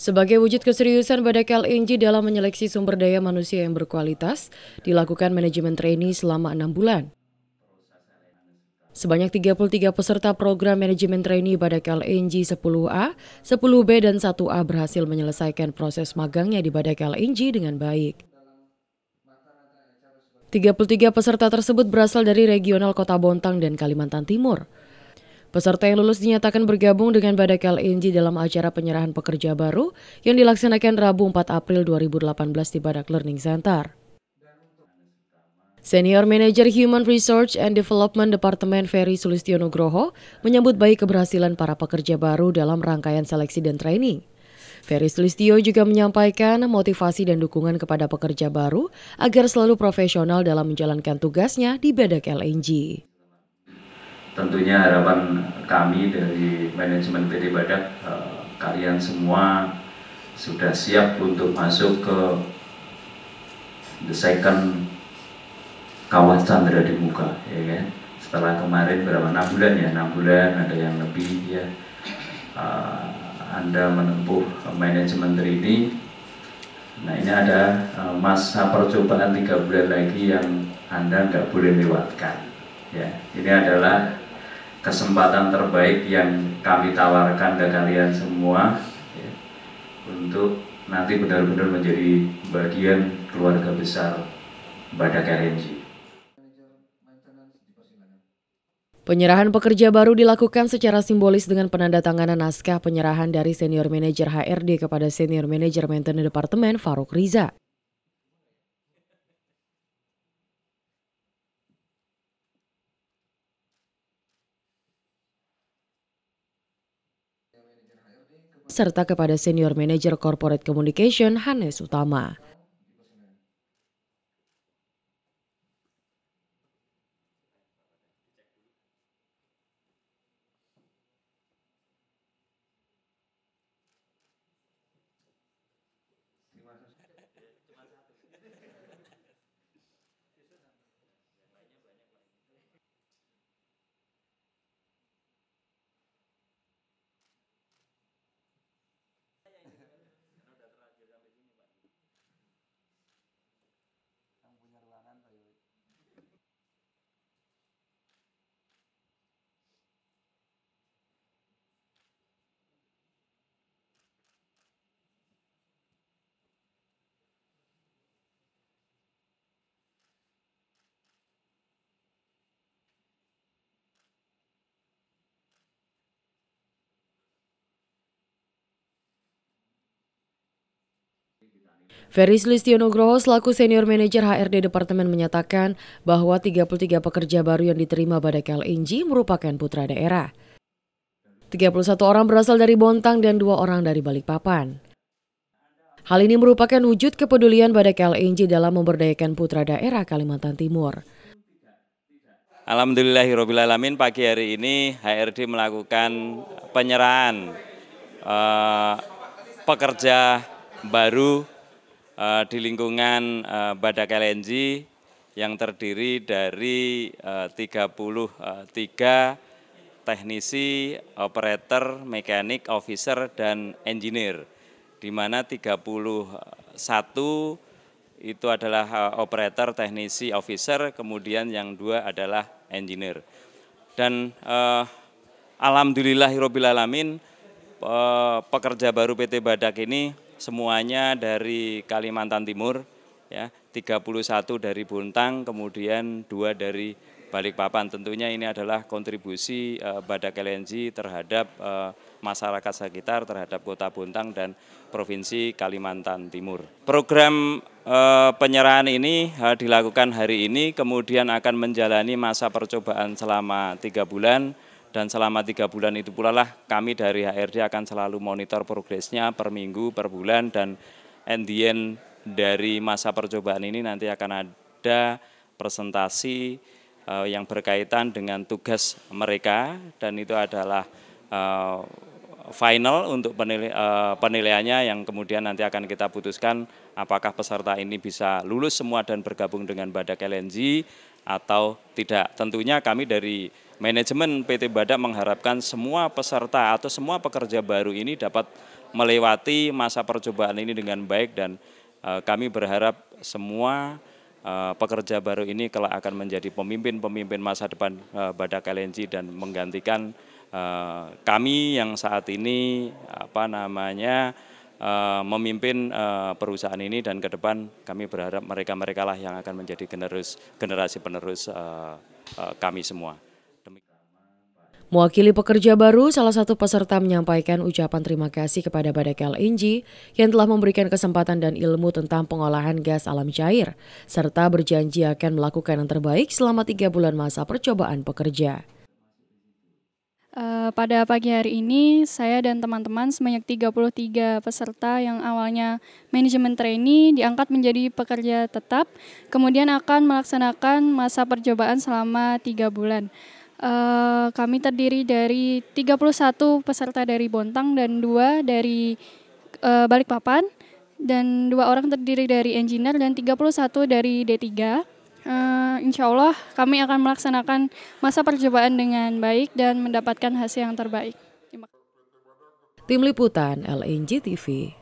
Sebagai wujud keseriusan Badakal Inji dalam menyeleksi sumber daya manusia yang berkualitas, dilakukan manajemen trainee selama enam bulan. Sebanyak 33 peserta program manajemen trainee Badakal Inji 10A, 10B, dan 1A berhasil menyelesaikan proses magangnya di Badakal Inji dengan baik. 33 peserta tersebut berasal dari regional kota Bontang dan Kalimantan Timur. Peserta yang lulus dinyatakan bergabung dengan Badak LNG dalam acara penyerahan pekerja baru yang dilaksanakan Rabu 4 April 2018 di Badak Learning Center. Senior Manager Human Research and Development Departemen Ferry Sulistiono Groho menyambut baik keberhasilan para pekerja baru dalam rangkaian seleksi dan training. Ferry Sulistio juga menyampaikan motivasi dan dukungan kepada pekerja baru agar selalu profesional dalam menjalankan tugasnya di Badak LNG tentunya harapan kami dari manajemen PT Badak eh, kalian semua sudah siap untuk masuk ke the second kawah Chandra di muka ya kan setelah kemarin berapa enam bulan ya enam bulan ada yang lebih ya eh, anda menempuh manajemen ini nah ini ada eh, masa percobaan tiga bulan lagi yang anda nggak boleh lewatkan ya ini adalah kesempatan terbaik yang kami tawarkan ke kalian semua ya, untuk nanti benar-benar menjadi bagian keluarga besar Badak RNG. Penyerahan pekerja baru dilakukan secara simbolis dengan penandatanganan naskah penyerahan dari senior manajer HRD kepada senior manajer maintenance departemen Faruk Riza. serta kepada Senior Manager Corporate Communication Hanes Utama. Feris Listionogroho selaku senior manajer HRD Departemen menyatakan bahwa 33 pekerja baru yang diterima pada KLNG merupakan putra daerah. 31 orang berasal dari Bontang dan dua orang dari Balikpapan. Hal ini merupakan wujud kepedulian pada KLNG dalam memberdayakan putra daerah Kalimantan Timur. Alhamdulillahirrohmanirrohim pagi hari ini HRD melakukan penyerahan eh, pekerja baru uh, di lingkungan uh, Badak LNG yang terdiri dari eh, uh, 33 teknisi, operator, mekanik, officer, dan engineer. Di mana 31 itu adalah operator, teknisi, officer, kemudian yang dua adalah engineer. Dan uh, alhamdulillahirobbilalamin pekerja baru PT Badak ini semuanya dari Kalimantan Timur, ya 31 dari Buntang, kemudian dua dari Balikpapan. Tentunya ini adalah kontribusi uh, Badak LNG terhadap uh, masyarakat sekitar, terhadap Kota Buntang dan Provinsi Kalimantan Timur. Program uh, penyerahan ini uh, dilakukan hari ini, kemudian akan menjalani masa percobaan selama tiga bulan dan selama tiga bulan itu pula lah kami dari HRD akan selalu monitor progresnya per minggu, per bulan, dan end the end dari masa percobaan ini nanti akan ada presentasi eh, yang berkaitan dengan tugas mereka dan itu adalah eh, final untuk penilai, eh, penilaiannya yang kemudian nanti akan kita putuskan apakah peserta ini bisa lulus semua dan bergabung dengan Badak LNG atau tidak. Tentunya kami dari manajemen PT Badak mengharapkan semua peserta atau semua pekerja baru ini dapat melewati masa percobaan ini dengan baik dan eh, kami berharap semua eh, pekerja baru ini kelak akan menjadi pemimpin-pemimpin masa depan eh, Badak LNG dan menggantikan kami yang saat ini apa namanya memimpin perusahaan ini dan ke depan kami berharap mereka-merekalah yang akan menjadi generasi penerus kami semua. Mewakili pekerja baru, salah satu peserta menyampaikan ucapan terima kasih kepada Badak LNG yang telah memberikan kesempatan dan ilmu tentang pengolahan gas alam cair, serta berjanji akan melakukan yang terbaik selama tiga bulan masa percobaan pekerja. Eh, pada pagi hari ini, saya dan teman-teman sebanyak 33 peserta yang awalnya manajemen trainee diangkat menjadi pekerja tetap, kemudian akan melaksanakan masa percobaan selama tiga bulan. Eh, kami terdiri dari 31 peserta dari Bontang dan dua dari uh, Balikpapan dan dua orang terdiri dari engineer dan 31 dari D3. Uh, eh, insya Allah kami akan melaksanakan masa percobaan dengan baik dan mendapatkan hasil yang terbaik. Tim Liputan LNG TV